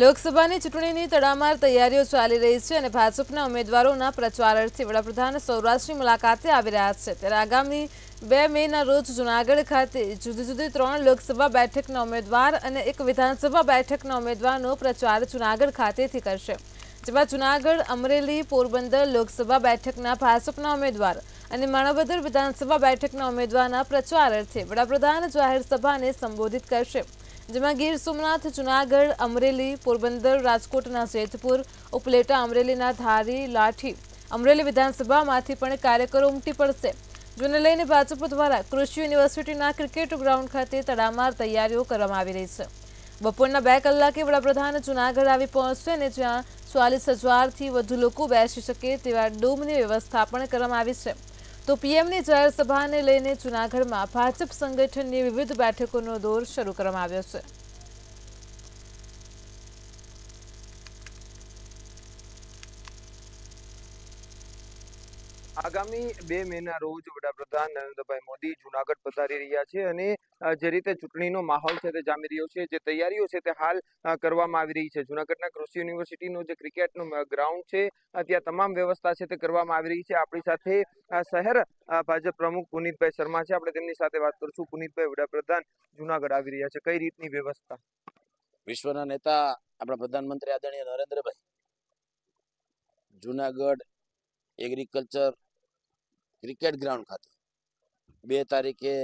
લોકસભાની ચૂંટણીની તડામાર તૈયારીઓ ચાલી રહી છે અને ભાજપના ઉમેદવારોના પ્રચાર અર્થે વડાપ્રધાન સૌરાષ્ટ્રની મુલાકાતે આવી રહ્યા છે ત્યારે આગામી બે મેના રોજ જૂનાગઢ ખાતે જુદી જુદી ત્રણ લોકસભા બેઠકના ઉમેદવાર અને એક વિધાનસભા બેઠકના ઉમેદવારનો પ્રચાર જૂનાગઢ ખાતેથી કરશે જેમાં જૂનાગઢ અમરેલી પોરબંદર લોકસભા બેઠકના ભાજપના ઉમેદવાર અને માણાવદર વિધાનસભા બેઠકના ઉમેદવારના પ્રચાર અર્થે વડાપ્રધાન જાહેરસભાને સંબોધિત કરશે જેમાં ગીર સોમનાથ જુનાગઢ અમરેલી પોરબંદર રાજકોટના જેતપુર ઉપલેટા અમરેલીના ધારી લાઠી અમરેલી વિધાનસભામાંથી પણ કાર્યકરો ઉમટી પડશે જેને લઈને ભાજપ દ્વારા કૃષિ યુનિવર્સિટીના ક્રિકેટ ગ્રાઉન્ડ ખાતે તડામાર તૈયારીઓ કરવામાં આવી રહી છે બપોરના બે કલાકે વડાપ્રધાન જુનાગઢ આવી પહોંચશે અને જ્યાં ચાલીસ હજારથી વધુ લોકો બેસી શકે તેવા ડોમની વ્યવસ્થા પણ કરવામાં આવી છે તો પીએમની જાહેર લઈને જૂનાગઢમાં ભાજપ સંગઠનની વિવિધ બેઠકોનો દોર શરૂ કરવામાં આવ્યો છે આગામી બે મહિના રોજ વડાપ્રધાન નરેન્દ્રભાઈ મોદી જુનાગઢ પધારી રહ્યા છે અને જે રીતે ચૂંટણીનો માહોલ છે તે જામી રહ્યો છે જે તૈયારીઓ છે તે હાલ કરવામાં આવી રહી છે જુનાગઢના કૃષિ યુનિવર્સિટીનો જે ક્રિકેટનો ગ્રાઉન્ડ છે ત્યાં તમામ વ્યવસ્થા છે તે કરવામાં આવી રહી છે આપણી સાથે શહેર ભાજપ પ્રમુખ પુનિતભાઈ શર્મા છે આપણે તેમની સાથે વાત કરશું પુનિતભાઈ વડાપ્રધાન જુનાગઢ આવી રહ્યા છે કઈ રીતની વ્યવસ્થા વિશ્વના નેતા આપણા પ્રધાનમંત્રી આદરણીય Narendrabhai Junagadh agriculture cricket ground ખાતે બે તારીખે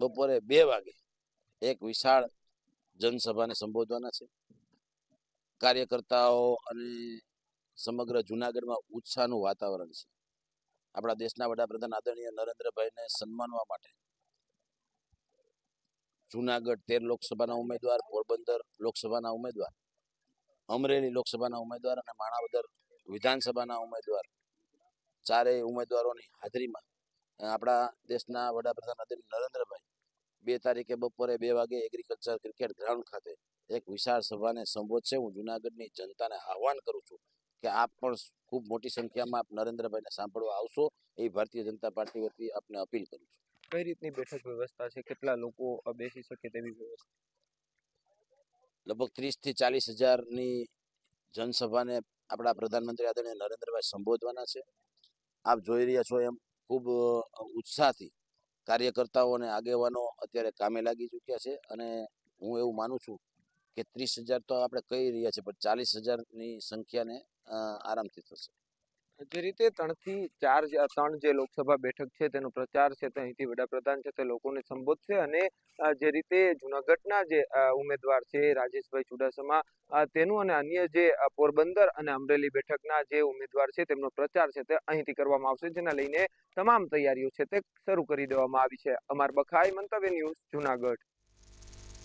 બપોરે બે વાગે એક વિશાળ જનસભાને સંબોધવાના છે કાર્યકર્તાઓ અને સમગ્ર જૂનાગઢમાં ઉત્સાહનું વાતાવરણ છે આપણા દેશના વડાપ્રધાન આદરણીય નરેન્દ્રભાઈને સન્માનવા માટે જૂનાગઢ તેર લોકસભાના ઉમેદવાર પોરબંદર લોકસભાના ઉમેદવાર અમરેલી લોકસભાના ઉમેદવાર અને માણાવદર વિધાનસભાના ઉમેદવાર ચારેય ઉમેદવારોની હાજરીમાં આપણા દેશના વડાપ્રધાન આદરણીય નરેન્દ્રભાઈ બે તારીખે બપોરે બે વાગે એગ્રીકલ્ચર ક્રિકેટ ગ્રાઉન્ડ ખાતે એક વિશાળ સભાને સંબોધશે હું જુનાગઢની જનતાને આહવાન કરું છું કે આપ પણ ખૂબ મોટી સંખ્યામાં આપ નરેન્દ્રભાઈને સાંભળવા આવશો એ ભારતીય જનતા પાર્ટી વતી આપને અપીલ કરું છું કઈ રીતની બેઠક વ્યવસ્થા છે કેટલા લોકો બેસી શકે તેવી વ્યવસ્થા લગભગ થી ચાલીસ હજારની જનસભાને આપણા પ્રધાનમંત્રી આદરણીય નરેન્દ્રભાઈ સંબોધવાના છે આપ જોઈ રહ્યા છો એમ ખૂબ ઉત્સાહથી કાર્યકર્તાઓ અને આગેવાનો અત્યારે કામે લાગી ચૂક્યા છે અને હું એવું માનું છું કે ત્રીસ હજાર તો આપણે કહી રહ્યા છીએ પણ ચાલીસ હજારની સંખ્યાને આરામથી થશે જે રીતે ત્રણથી ચાર ત્રણ જે લોકસભા બેઠક છે તેનો પ્રચાર છે તે અહીંથી વડાપ્રધાન છે તે લોકોને સંબોધશે અને જે રીતે જુનાગઢના જે ઉમેદવાર છે રાજેશભાઈ ચુડાસમા તેનું અને અન્ય જે પોરબંદર અને અમરેલી બેઠકના જે ઉમેદવાર છે તેમનો પ્રચાર છે તે અહીંથી કરવામાં આવશે જેના લઈને તમામ તૈયારીઓ છે તે શરૂ કરી દેવામાં આવી છે અમાર બખાઈ મંતવ્ય ન્યૂઝ જુનાગઢ